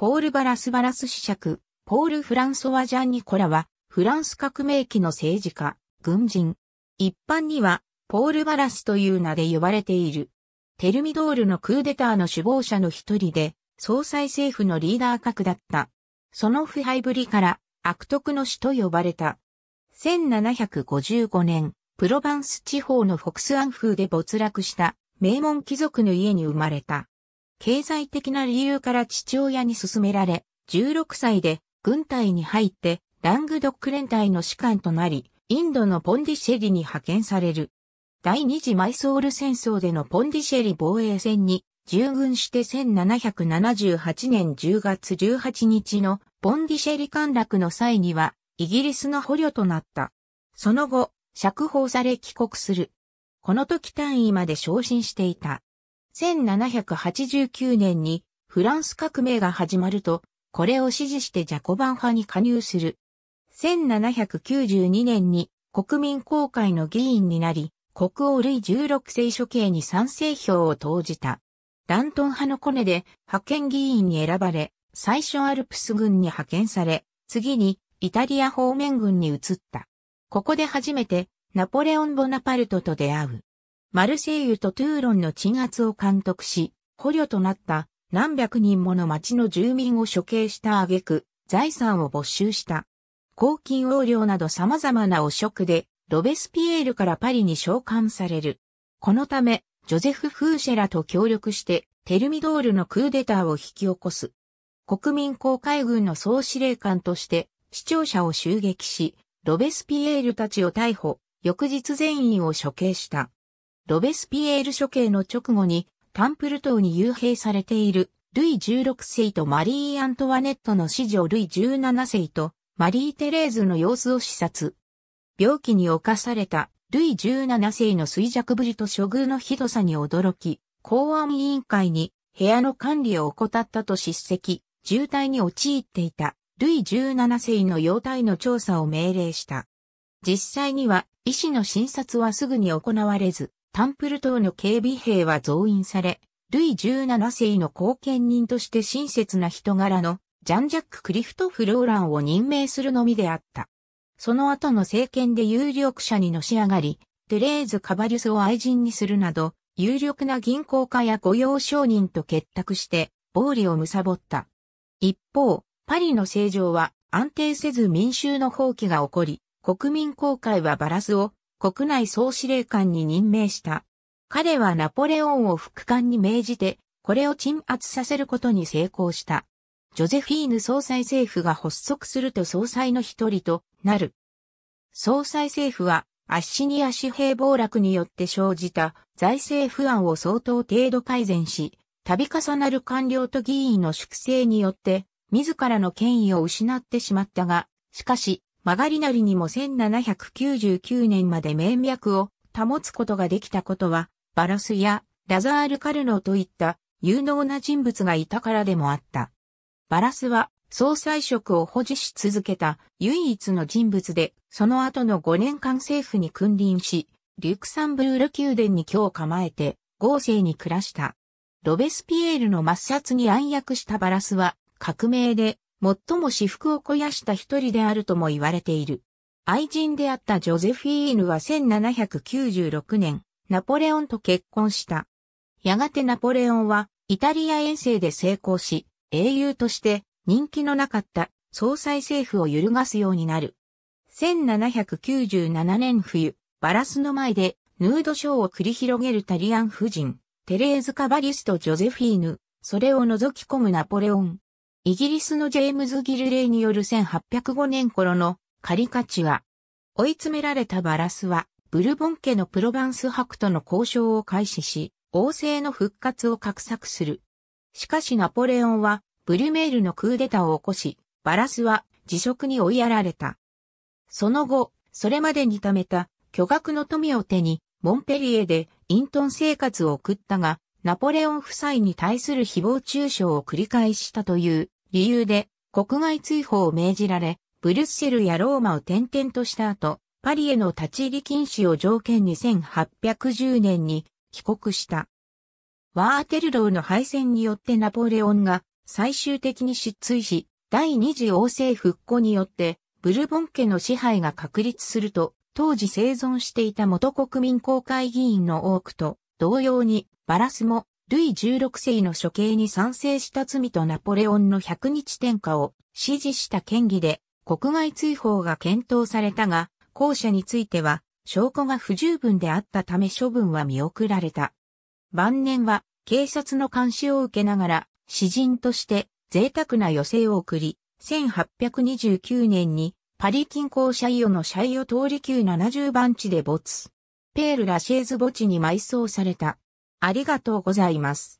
ポール・バラス・バラス子爵、ポール・フランソワ・ジャン・ニコラは、フランス革命期の政治家、軍人。一般には、ポール・バラスという名で呼ばれている。テルミドールのクーデターの首謀者の一人で、総裁政府のリーダー格だった。その腐敗ぶりから、悪徳の死と呼ばれた。1755年、プロヴァンス地方のフォクスアン風で没落した名門貴族の家に生まれた。経済的な理由から父親に勧められ、16歳で軍隊に入ってラングドック連隊の士官となり、インドのポンディシェリに派遣される。第二次マイソール戦争でのポンディシェリ防衛戦に従軍して1778年10月18日のポンディシェリ陥落の際にはイギリスの捕虜となった。その後、釈放され帰国する。この時単位まで昇進していた。1789年にフランス革命が始まると、これを支持してジャコバン派に加入する。1792年に国民公会の議員になり、国王ルイ16世処刑に賛成票を投じた。ダントン派のコネで派遣議員に選ばれ、最初アルプス軍に派遣され、次にイタリア方面軍に移った。ここで初めてナポレオン・ボナパルトと出会う。マルセイユとトゥーロンの鎮圧を監督し、捕虜となった何百人もの町の住民を処刑した挙句、財産を没収した。公金横領など様々な汚職で、ロベスピエールからパリに召喚される。このため、ジョゼフ・フーシェラと協力して、テルミドールのクーデターを引き起こす。国民公海軍の総司令官として、視聴者を襲撃し、ロベスピエールたちを逮捕、翌日全員を処刑した。ロベスピエール処刑の直後にタンプル島に幽閉されているルイ16世とマリー・アントワネットの子女ルイ17世とマリー・テレーズの様子を視察。病気に侵されたルイ17世の衰弱ぶりと処遇のひどさに驚き、公安委員会に部屋の管理を怠ったと叱責、渋滞に陥っていたルイ17世の容体の調査を命令した。実際には医師の診察はすぐに行われず、タンプル島の警備兵は増員され、ルイ17世の後見人として親切な人柄のジャン・ジャック・クリフト・フローランを任命するのみであった。その後の政権で有力者にのし上がり、テレーズ・カバリュスを愛人にするなど、有力な銀行家や御用商人と結託して、暴利を貪った。一方、パリの政情は安定せず民衆の放棄が起こり、国民公会はバラスを国内総司令官に任命した。彼はナポレオンを副官に命じて、これを鎮圧させることに成功した。ジョゼフィーヌ総裁政府が発足すると総裁の一人となる。総裁政府は、アッシニア紙幣暴落によって生じた財政不安を相当程度改善し、度重なる官僚と議員の粛清によって、自らの権威を失ってしまったが、しかし、曲がりなりにも1799年まで名脈を保つことができたことは、バラスやラザール・カルノといった有能な人物がいたからでもあった。バラスは総裁職を保持し続けた唯一の人物で、その後の5年間政府に君臨し、リュクサンブルール宮殿に居を構えて、豪勢に暮らした。ロベスピエールの抹殺に暗躍したバラスは、革命で最も私服を肥やした一人であるとも言われている。愛人であったジョゼフィーヌは1796年、ナポレオンと結婚した。やがてナポレオンは、イタリア遠征で成功し、英雄として人気のなかった総裁政府を揺るがすようになる。1797年冬、バラスの前でヌードショーを繰り広げるタリアン夫人、テレーズ・カバリスとジョゼフィーヌ、それを覗き込むナポレオン。イギリスのジェームズ・ギルレイによる1805年頃のカリカチュア。追い詰められたバラスは、ブルボン家のプロヴァンス博との交渉を開始し、王政の復活を画策する。しかしナポレオンは、ブルメールのクーデタを起こし、バラスは辞職に追いやられた。その後、それまでに貯めた巨額の富を手に、モンペリエでト遁生活を送ったが、ナポレオン夫妻に対する誹謗中傷を繰り返したという理由で国外追放を命じられ、ブリュッセルやローマを転々とした後、パリへの立ち入り禁止を条件に1810年に帰国した。ワーテルローの敗戦によってナポレオンが最終的に失墜し、第二次王政復古によってブルボン家の支配が確立すると、当時生存していた元国民公会議員の多くと同様にバラスも、ルイ16世の処刑に賛成した罪とナポレオンの100日転下を支持した権威で国外追放が検討されたが、後者については証拠が不十分であったため処分は見送られた。晩年は警察の監視を受けながら詩人として贅沢な余生を送り、1829年にパリ近郊シャイオのシャイオ通り級70番地で没。ペール・ラシェーズ墓地に埋葬された。ありがとうございます。